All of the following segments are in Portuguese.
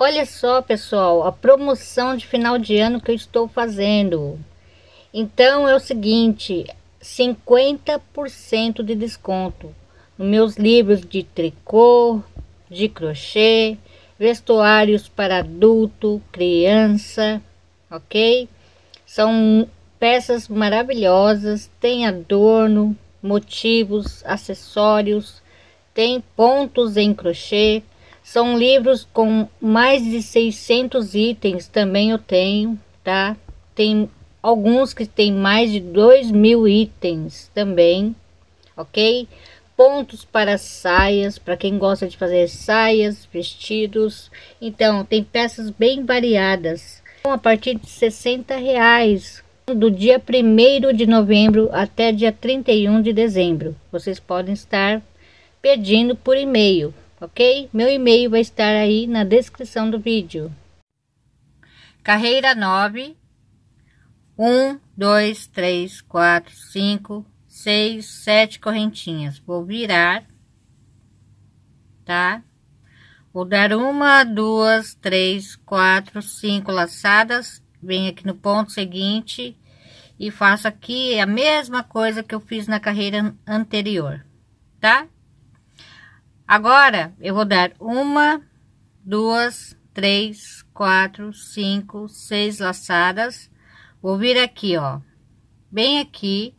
Olha só, pessoal, a promoção de final de ano que eu estou fazendo. Então é o seguinte, 50% de desconto nos meus livros de tricô, de crochê, vestuários para adulto, criança, ok? São peças maravilhosas, tem adorno, motivos, acessórios, tem pontos em crochê, são livros com mais de 600 itens, também eu tenho, tá? Tem alguns que tem mais de 2 mil itens também, ok? Pontos para saias, para quem gosta de fazer saias, vestidos. Então, tem peças bem variadas, então, a partir de 60 reais, do dia 1 de novembro até dia 31 de dezembro. Vocês podem estar pedindo por e-mail, ok? Meu e-mail vai estar aí na descrição do vídeo. Carreira 9 1, 2, 3, 4, 5, 6, 7 correntinhas. Vou virar, tá? Vou dar uma, duas, três, quatro, cinco laçadas. Venho aqui no ponto seguinte e faço aqui a mesma coisa que eu fiz na carreira anterior, tá? Agora, eu vou dar uma, duas, três, quatro, cinco, seis laçadas. Vou vir aqui, ó, bem aqui.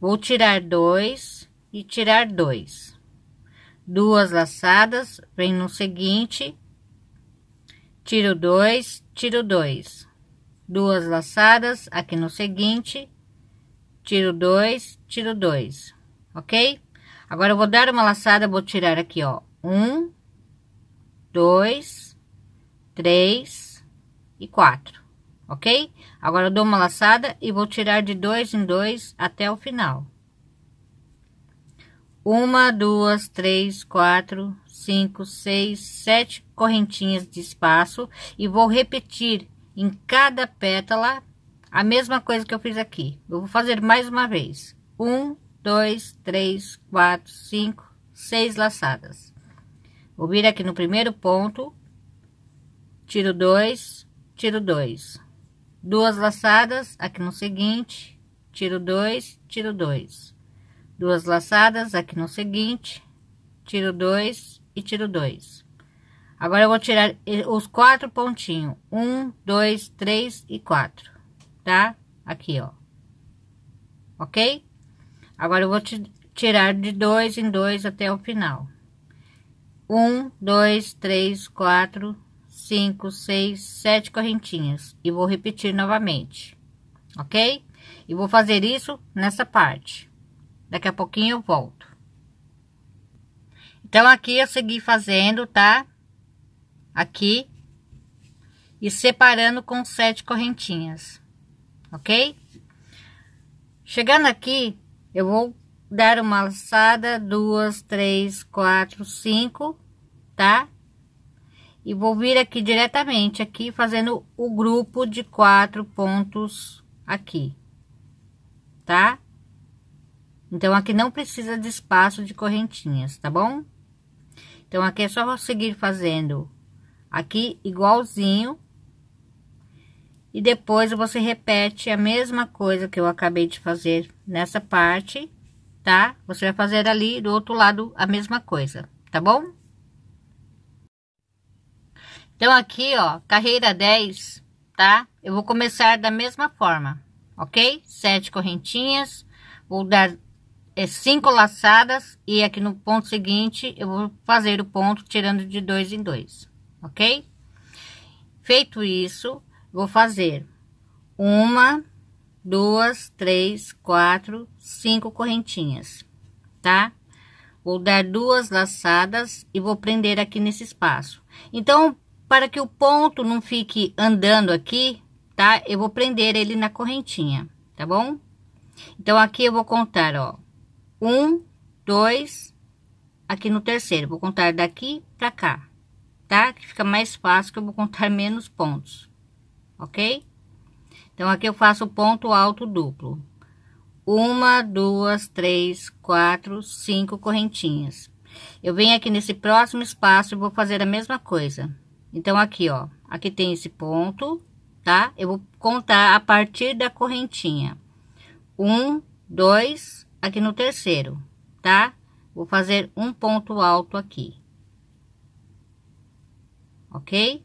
Vou tirar dois e tirar dois. Duas laçadas, vem no seguinte. Tiro dois, tiro dois. Duas laçadas aqui no seguinte. Tiro dois, tiro dois, ok? Agora, eu vou dar uma laçada, vou tirar aqui, ó. Um, dois, três e quatro, ok? Agora, eu dou uma laçada e vou tirar de dois em dois até o final. Uma, duas, três, quatro, cinco, seis, sete correntinhas de espaço. E vou repetir em cada pétala a mesma coisa que eu fiz aqui. Eu vou fazer mais uma vez. Um, dois, três, quatro, cinco, seis laçadas. Vou vir aqui no primeiro ponto, tiro dois, tiro dois. Duas laçadas, aqui no seguinte, tiro dois, tiro dois. Duas laçadas, aqui no seguinte, tiro dois e tiro dois. Agora, eu vou tirar eh, os quatro pontinhos. Um, dois, três e quatro, tá? Aqui, ó. Ok? Agora, eu vou tirar de dois em dois até o final. Um, dois, três, quatro, cinco, seis, sete correntinhas. E vou repetir novamente, ok? E vou fazer isso nessa parte. Daqui a pouquinho eu volto. Então, aqui eu segui fazendo, tá? Aqui. E separando com sete correntinhas, ok? Chegando aqui, eu vou dar uma alçada, duas, três, quatro, cinco, tá? E vou vir aqui diretamente aqui, fazendo o grupo de quatro pontos aqui, tá? Então, aqui não precisa de espaço de correntinhas, tá bom? Então, aqui é só seguir fazendo aqui igualzinho, e depois você repete a mesma coisa que eu acabei de fazer nessa parte, tá? Você vai fazer ali do outro lado a mesma coisa, tá bom? Então, aqui, ó, carreira 10, tá? Eu vou começar da mesma forma, ok? Sete correntinhas, vou dar é, cinco laçadas e aqui no ponto seguinte eu vou fazer o ponto tirando de dois em dois, ok? Feito isso, Vou fazer uma, duas, três, quatro, cinco correntinhas, tá? Vou dar duas laçadas e vou prender aqui nesse espaço. Então, para que o ponto não fique andando aqui, tá? Eu vou prender ele na correntinha, tá bom? Então, aqui eu vou contar, ó. Um, dois, aqui no terceiro. Vou contar daqui pra cá, tá? Que fica mais fácil que eu vou contar menos pontos ok? Então, aqui eu faço ponto alto duplo. Uma, duas, três, quatro, cinco correntinhas. Eu venho aqui nesse próximo espaço e vou fazer a mesma coisa. Então, aqui, ó, aqui tem esse ponto, tá? Eu vou contar a partir da correntinha. Um, dois, aqui no terceiro, tá? Vou fazer um ponto alto aqui. Ok?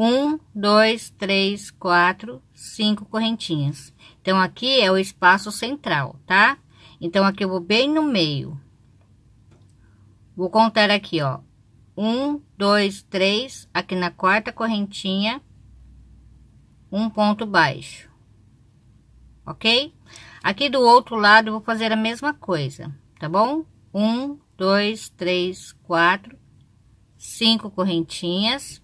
um, dois, três, quatro, cinco correntinhas. Então, aqui é o espaço central, tá? Então, aqui eu vou bem no meio. Vou contar aqui, ó. Um, dois, três, aqui na quarta correntinha, um ponto baixo. Ok? Aqui do outro lado, eu vou fazer a mesma coisa, tá bom? Um, dois, três, quatro, cinco correntinhas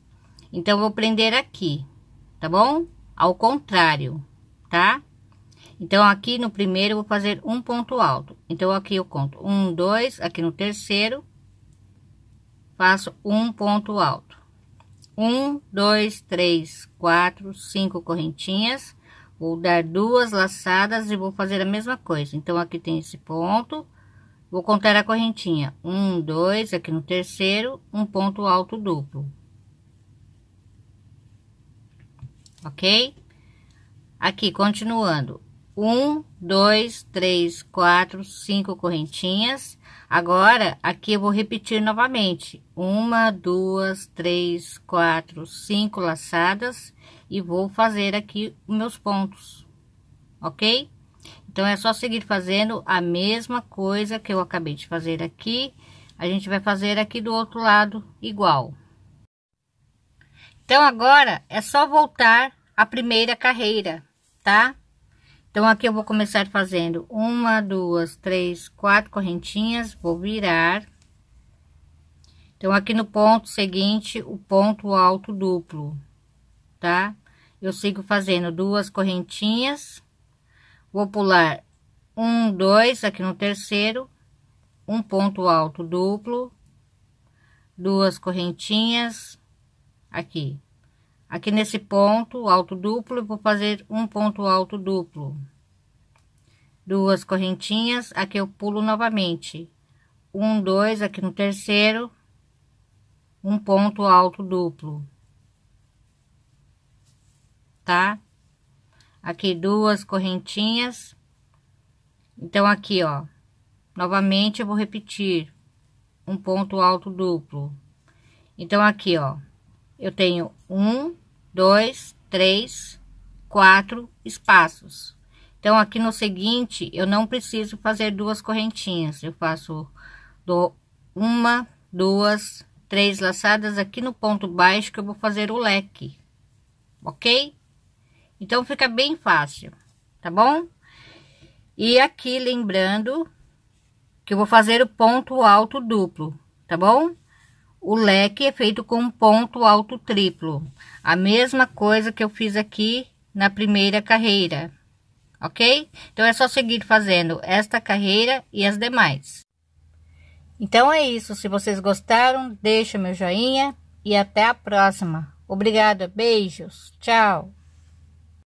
então, vou prender aqui, tá bom? Ao contrário, tá? Então, aqui no primeiro, vou fazer um ponto alto. Então, aqui eu conto um, dois, aqui no terceiro, faço um ponto alto. Um, dois, três, quatro, cinco correntinhas. Vou dar duas laçadas e vou fazer a mesma coisa. Então, aqui tem esse ponto. Vou contar a correntinha. Um, dois, aqui no terceiro, um ponto alto duplo. ok? Aqui, continuando. Um, dois, três, quatro, cinco correntinhas. Agora, aqui eu vou repetir novamente. Uma, duas, três, quatro, cinco laçadas. E vou fazer aqui os meus pontos, ok? Então, é só seguir fazendo a mesma coisa que eu acabei de fazer aqui. A gente vai fazer aqui do outro lado igual. Então, agora é só voltar a primeira carreira, tá? Então, aqui eu vou começar fazendo uma, duas, três, quatro correntinhas, vou virar. Então, aqui no ponto seguinte, o ponto alto duplo, tá? Eu sigo fazendo duas correntinhas, vou pular um, dois, aqui no terceiro, um ponto alto duplo, duas correntinhas, aqui. Aqui nesse ponto alto duplo, eu vou fazer um ponto alto duplo. Duas correntinhas, aqui eu pulo novamente. Um, dois, aqui no terceiro, um ponto alto duplo. Tá? Aqui duas correntinhas. Então, aqui, ó, novamente eu vou repetir um ponto alto duplo. Então, aqui, ó, eu tenho um, dois, três, quatro espaços. Então, aqui no seguinte, eu não preciso fazer duas correntinhas. Eu faço do uma, duas, três laçadas aqui no ponto baixo que eu vou fazer o leque, ok? Então, fica bem fácil, tá bom? E aqui, lembrando que eu vou fazer o ponto alto duplo, tá bom? O leque é feito com um ponto alto triplo, a mesma coisa que eu fiz aqui na primeira carreira, ok? Então, é só seguir fazendo esta carreira e as demais. Então, é isso. Se vocês gostaram, deixa meu joinha e até a próxima. Obrigada, beijos, tchau!